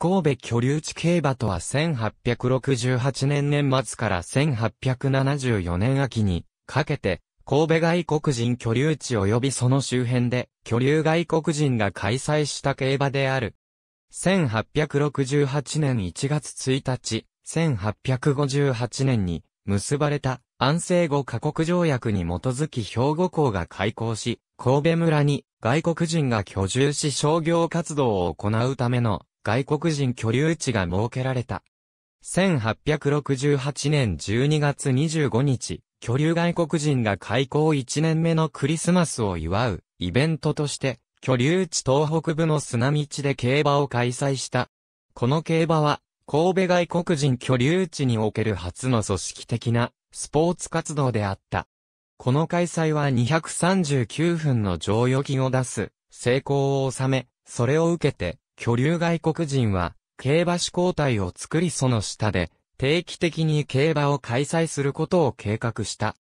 神戸居留地競馬とは1868年年末から1874年秋にかけて神戸外国人居留地及びその周辺で居留外国人が開催した競馬である。1868年1月1日、1858年に結ばれた安政5カ国条約に基づき兵庫港が開港し、神戸村に外国人が居住し商業活動を行うための外国人居留地が設けられた。1868年12月25日、居留外国人が開港1年目のクリスマスを祝うイベントとして、居留地東北部の砂道で競馬を開催した。この競馬は、神戸外国人居留地における初の組織的なスポーツ活動であった。この開催は239分の乗与金を出す成功を収め、それを受けて居留外国人は、競馬志向隊を作りその下で、定期的に競馬を開催することを計画した。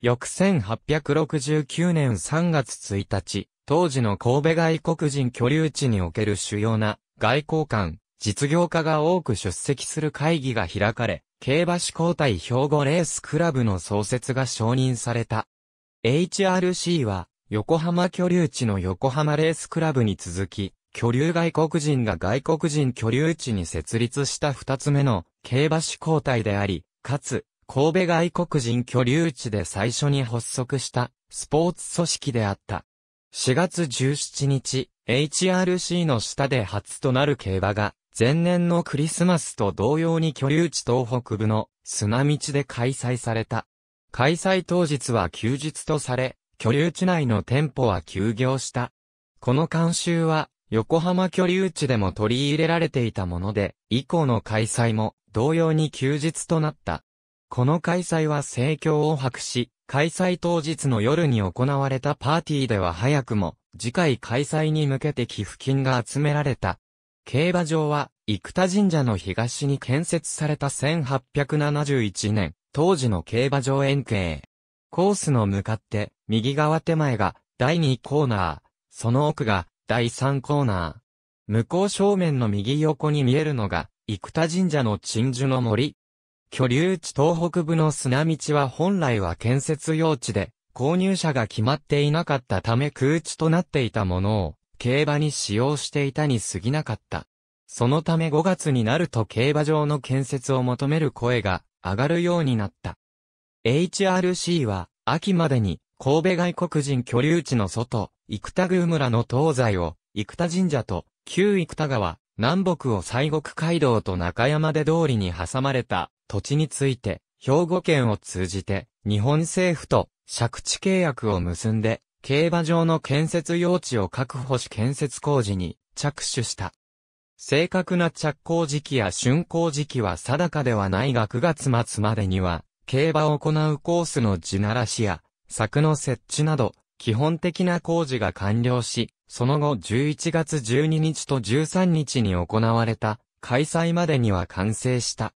翌1869年3月1日、当時の神戸外国人居留地における主要な外交官、実業家が多く出席する会議が開かれ、競馬志向隊兵庫レースクラブの創設が承認された。HRC は、横浜居留地の横浜レースクラブに続き、居留外国人が外国人居留地に設立した二つ目の競馬市交代であり、かつ、神戸外国人居留地で最初に発足したスポーツ組織であった。4月17日、HRC の下で初となる競馬が、前年のクリスマスと同様に居留地東北部の砂道で開催された。開催当日は休日とされ、居留地内の店舗は休業した。この慣習は、横浜居留地でも取り入れられていたもので、以降の開催も同様に休日となった。この開催は盛況を博し、開催当日の夜に行われたパーティーでは早くも、次回開催に向けて寄付金が集められた。競馬場は、生田神社の東に建設された1871年、当時の競馬場円形。コースの向かって、右側手前が、第2コーナー、その奥が、第3コーナー。向こう正面の右横に見えるのが、生田神社の鎮守の森。居留地東北部の砂道は本来は建設用地で、購入者が決まっていなかったため空地となっていたものを、競馬に使用していたに過ぎなかった。そのため5月になると競馬場の建設を求める声が上がるようになった。HRC は秋までに神戸外国人居留地の外、生田宮村の東西を、生田神社と、旧生田川、南北を西国街道と中山で通りに挟まれた土地について、兵庫県を通じて、日本政府と借地契約を結んで、競馬場の建設用地を確保し建設工事に着手した。正確な着工時期や竣工時期は定かではないが9月末までには、競馬を行うコースの地ならしや、柵の設置など、基本的な工事が完了し、その後11月12日と13日に行われた、開催までには完成した。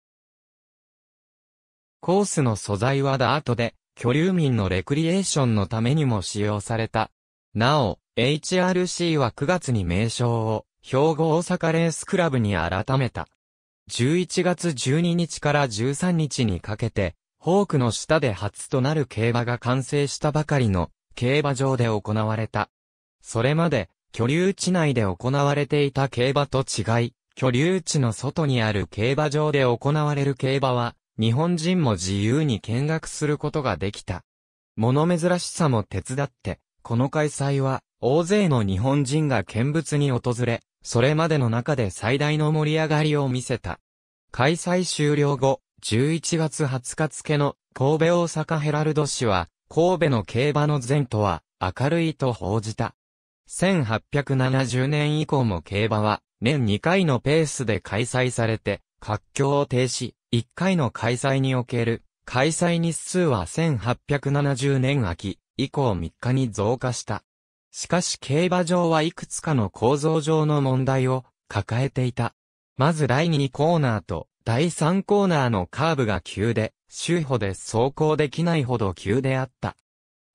コースの素材はダートで、居留民のレクリエーションのためにも使用された。なお、HRC は9月に名称を、兵庫大阪レースクラブに改めた。11月12日から13日にかけて、ホークの下で初となる競馬が完成したばかりの競馬場で行われた。それまで、居留地内で行われていた競馬と違い、居留地の外にある競馬場で行われる競馬は、日本人も自由に見学することができた。物珍しさも手伝って、この開催は、大勢の日本人が見物に訪れ、それまでの中で最大の盛り上がりを見せた。開催終了後、11月20日付の神戸大阪ヘラルド氏は、神戸の競馬の前途は明るいと報じた。1870年以降も競馬は年2回のペースで開催されて、活況を停止、1回の開催における開催日数は1870年秋以降3日に増加した。しかし競馬場はいくつかの構造上の問題を抱えていた。まず第2コーナーと第3コーナーのカーブが急で、周歩で走行できないほど急であった。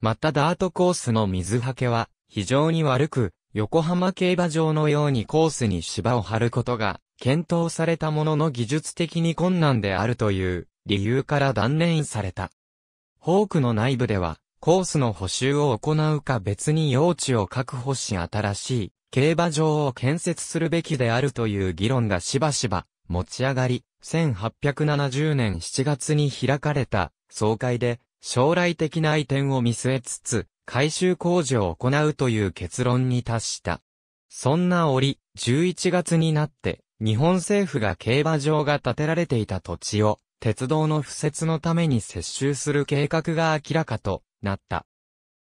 またダートコースの水はけは非常に悪く、横浜競馬場のようにコースに芝を張ることが検討されたものの技術的に困難であるという理由から断念された。ホークの内部ではコースの補修を行うか別に用地を確保し新しい競馬場を建設するべきであるという議論がしばしば持ち上がり、1870年7月に開かれた総会で、将来的な移転を見据えつつ、改修工事を行うという結論に達した。そんな折、11月になって、日本政府が競馬場が建てられていた土地を、鉄道の敷設のために接収する計画が明らかとなった。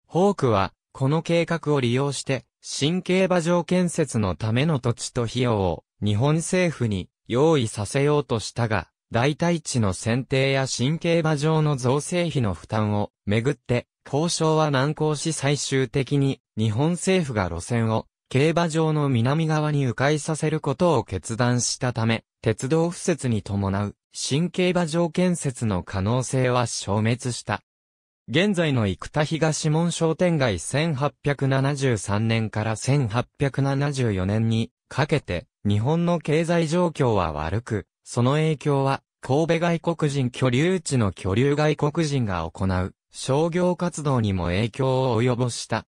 ホークは、この計画を利用して、新競馬場建設のための土地と費用を日本政府に用意させようとしたが、大体地の選定や新競馬場の造成費の負担をめぐって、交渉は難航し最終的に日本政府が路線を競馬場の南側に迂回させることを決断したため、鉄道敷設に伴う新競馬場建設の可能性は消滅した。現在の生田東門商店街1873年から1874年にかけて日本の経済状況は悪く、その影響は、神戸外国人居留地の居留外国人が行う商業活動にも影響を及ぼした。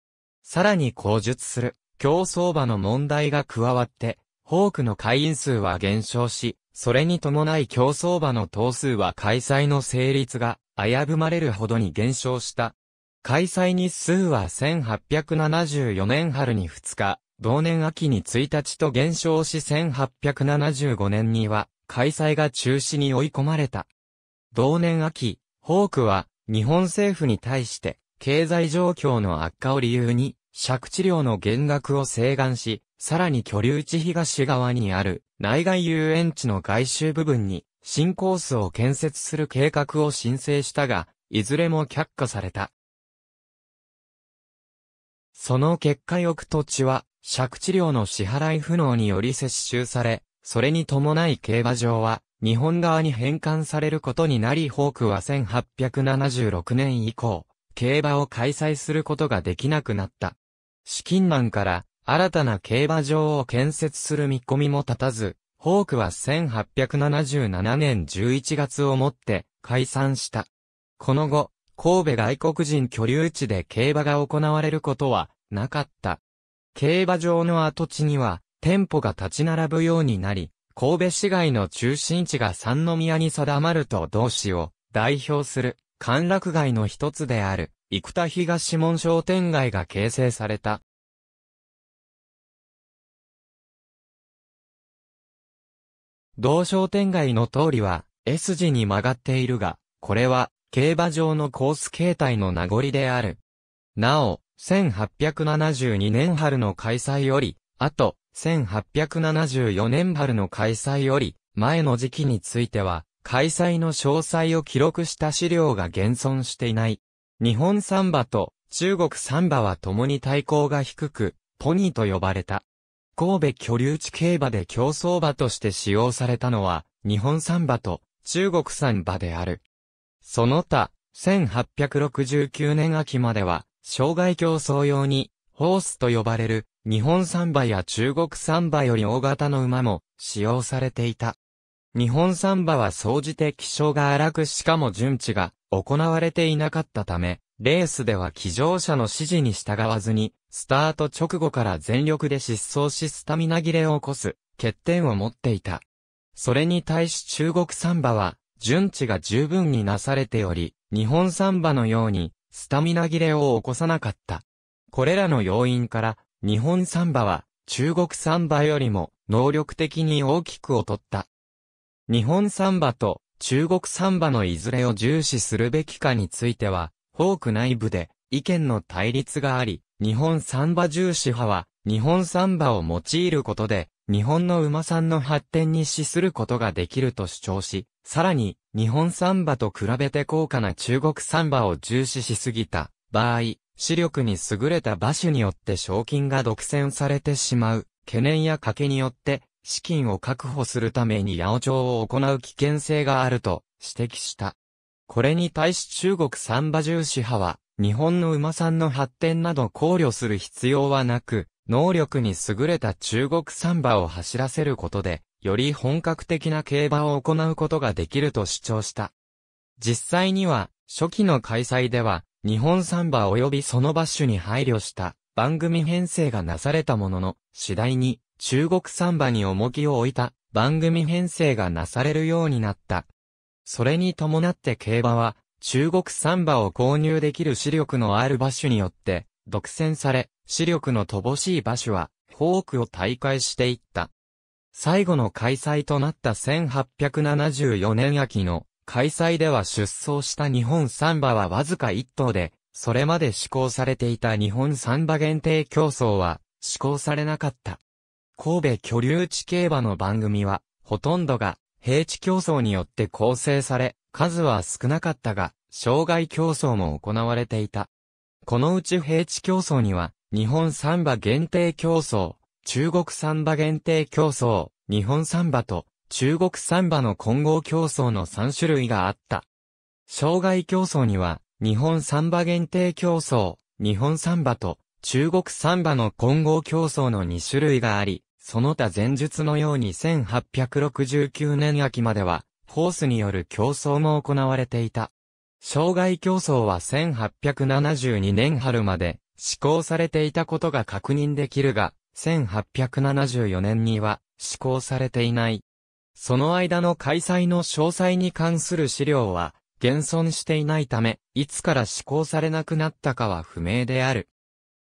さらに口述する競争場の問題が加わって、ホークの会員数は減少し、それに伴い競争場の頭数は開催の成立が危ぶまれるほどに減少した。開催日数は1874年春に2日、同年秋に1日と減少し1875年には、開催が中止に追い込まれた。同年秋、ホークは、日本政府に対して、経済状況の悪化を理由に、借地料の減額を請願し、さらに居留地東側にある内外遊園地の外周部分に新コースを建設する計画を申請したが、いずれも却下された。その結果翌土地は借地料の支払い不能により接収され、それに伴い競馬場は、日本側に返還されることになり、ホークは1876年以降、競馬を開催することができなくなった。資金難から、新たな競馬場を建設する見込みも立たず、ホークは1877年11月をもって解散した。この後、神戸外国人居留地で競馬が行われることはなかった。競馬場の跡地には店舗が立ち並ぶようになり、神戸市街の中心地が三宮に定まると同市を代表する歓楽街の一つである、生田東門商店街が形成された。同商店街の通りは S 字に曲がっているが、これは競馬場のコース形態の名残である。なお、1872年春の開催より、あと、1874年春の開催より、前の時期については、開催の詳細を記録した資料が現存していない。日本サンバと中国サンバは共に対抗が低く、ポニーと呼ばれた。神戸居留地競馬で競争馬として使用されたのは、日本サンバと中国サンバである。その他、1869年秋までは、障害競争用に、ホースと呼ばれる、日本産馬や中国産馬より大型の馬も使用されていた。日本産馬は総じて気性が荒くしかも順地が行われていなかったため、レースでは騎乗者の指示に従わずに、スタート直後から全力で失踪しスタミナ切れを起こす欠点を持っていた。それに対し中国産馬は、順地が十分になされており、日本産馬のようにスタミナ切れを起こさなかった。これらの要因から、日本サンバは、中国サンバよりも、能力的に大きく劣った。日本サンバと中国サンバのいずれを重視するべきかについては、フォーク内部で意見の対立があり、日本サンバ重視派は、日本サンバを用いることで、日本の馬さんの発展に資することができると主張し、さらに、日本サンバと比べて高価な中国サンバを重視しすぎた場合、視力に優れた馬種によって賞金が独占されてしまう、懸念や賭けによって、資金を確保するために八百長を行う危険性があると指摘した。これに対し中国サンバ重視派は、日本の馬さんの発展など考慮する必要はなく、能力に優れた中国サンバを走らせることで、より本格的な競馬を行うことができると主張した。実際には、初期の開催では、日本サンバ及びそのバッシュに配慮した番組編成がなされたものの、次第に中国サンバに重きを置いた番組編成がなされるようになった。それに伴って競馬は、中国サンバを購入できる視力のあるバッシュによって、独占され、視力の乏しい馬種は、フォークを大会していった。最後の開催となった1874年秋の開催では出走した日本サンバはわずか1頭で、それまで施行されていた日本サンバ限定競争は施行されなかった。神戸居留地競馬の番組は、ほとんどが平地競争によって構成され、数は少なかったが、障害競争も行われていた。このうち平地競争には、日本サンバ限定競争、中国サンバ限定競争、日本サンバと中国サンバの混合競争の3種類があった。障害競争には、日本サンバ限定競争、日本サンバと中国サンバの混合競争の2種類があり、その他前述のように1869年秋までは、ホースによる競争も行われていた。障害競争は1872年春まで施行されていたことが確認できるが、1874年には施行されていない。その間の開催の詳細に関する資料は、現存していないため、いつから施行されなくなったかは不明である。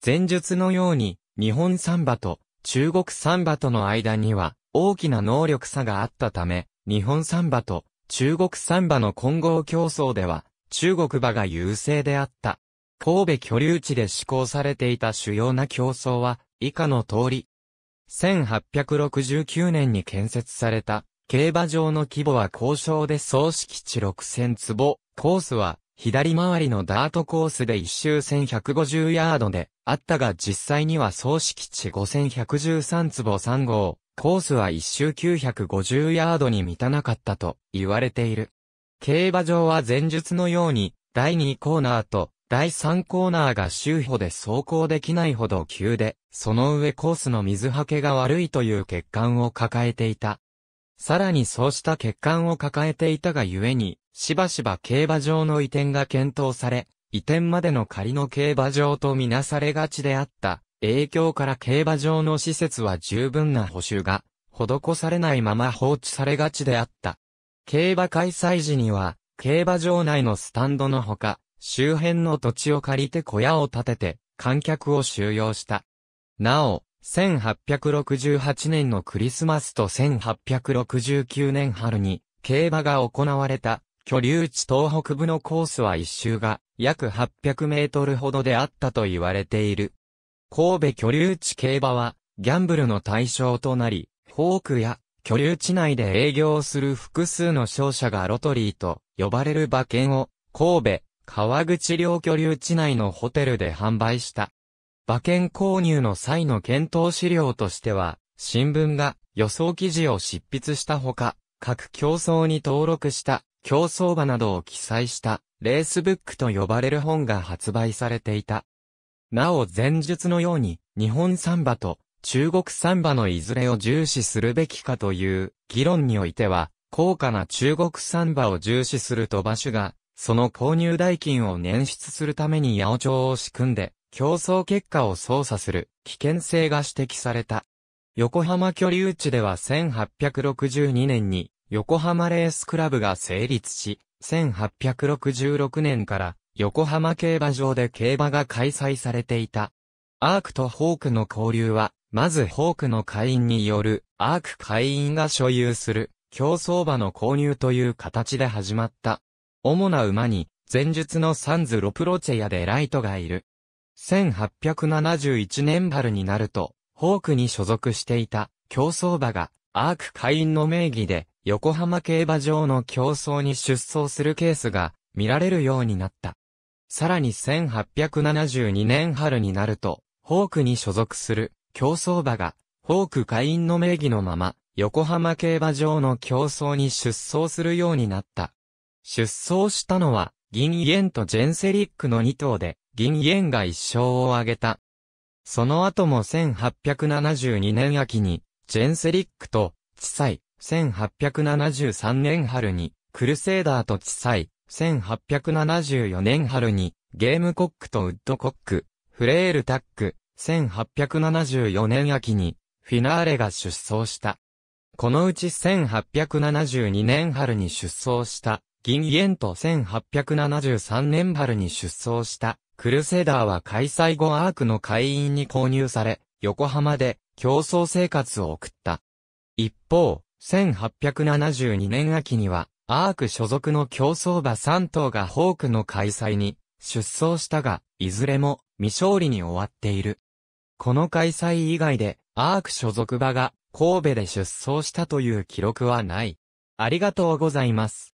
前述のように、日本サンバと中国サンバとの間には、大きな能力差があったため、日本サンバと中国サンバの混合競争では、中国馬が優勢であった。神戸居留地で施行されていた主要な競争は、以下の通り。1869年に建設された、競馬場の規模は交渉で総敷地6000坪、コースは左回りのダートコースで一周1150ヤードであったが実際には総敷地5113坪3号、コースは一周950ヤードに満たなかったと言われている。競馬場は前述のように第2コーナーと第3コーナーが周歩で走行できないほど急で、その上コースの水はけが悪いという欠陥を抱えていた。さらにそうした欠陥を抱えていたがゆえに、しばしば競馬場の移転が検討され、移転までの仮の競馬場とみなされがちであった影響から競馬場の施設は十分な補修が施されないまま放置されがちであった。競馬開催時には、競馬場内のスタンドのほか、周辺の土地を借りて小屋を建てて、観客を収容した。なお、1868年のクリスマスと1869年春に、競馬が行われた、居留地東北部のコースは一周が、約800メートルほどであったと言われている。神戸居留地競馬は、ギャンブルの対象となり、ホークや居留地内で営業する複数の商社がロトリーと呼ばれる馬券を、神戸、川口両居留地内のホテルで販売した。馬券購入の際の検討資料としては、新聞が予想記事を執筆したほか、各競争に登録した競争馬などを記載したレースブックと呼ばれる本が発売されていた。なお前述のように日本サンバと中国サンバのいずれを重視するべきかという議論においては高価な中国サンバを重視すると馬所がその購入代金を捻出するために八百長を仕組んで、競争結果を操作する危険性が指摘された。横浜居留地では1862年に横浜レースクラブが成立し、1866年から横浜競馬場で競馬が開催されていた。アークとホークの交流は、まずホークの会員によるアーク会員が所有する競争馬の購入という形で始まった。主な馬に、前述のサンズ・ロプロチェやデライトがいる。1871年春になると、ホークに所属していた競走馬が、アーク会員の名義で、横浜競馬場の競争に出走するケースが見られるようになった。さらに1872年春になると、ホークに所属する競走馬が、ホーク会員の名義のまま、横浜競馬場の競争に出走するようになった。出走したのは、銀イエンとジェンセリックの2頭で、銀イエンが一勝を挙げた。その後も1872年秋に、ジェンセリックと、地裁、1873年春に、クルセーダーと地裁、1874年春に、ゲームコックとウッドコック、フレールタック、1874年秋に、フィナーレが出走した。このうち1872年春に出走した、銀円と1873年春に出走したクルセダーは開催後アークの会員に購入され、横浜で競争生活を送った。一方、1872年秋には、アーク所属の競争馬3頭がホークの開催に出走したが、いずれも未勝利に終わっている。この開催以外で、アーク所属馬が神戸で出走したという記録はない。ありがとうございます。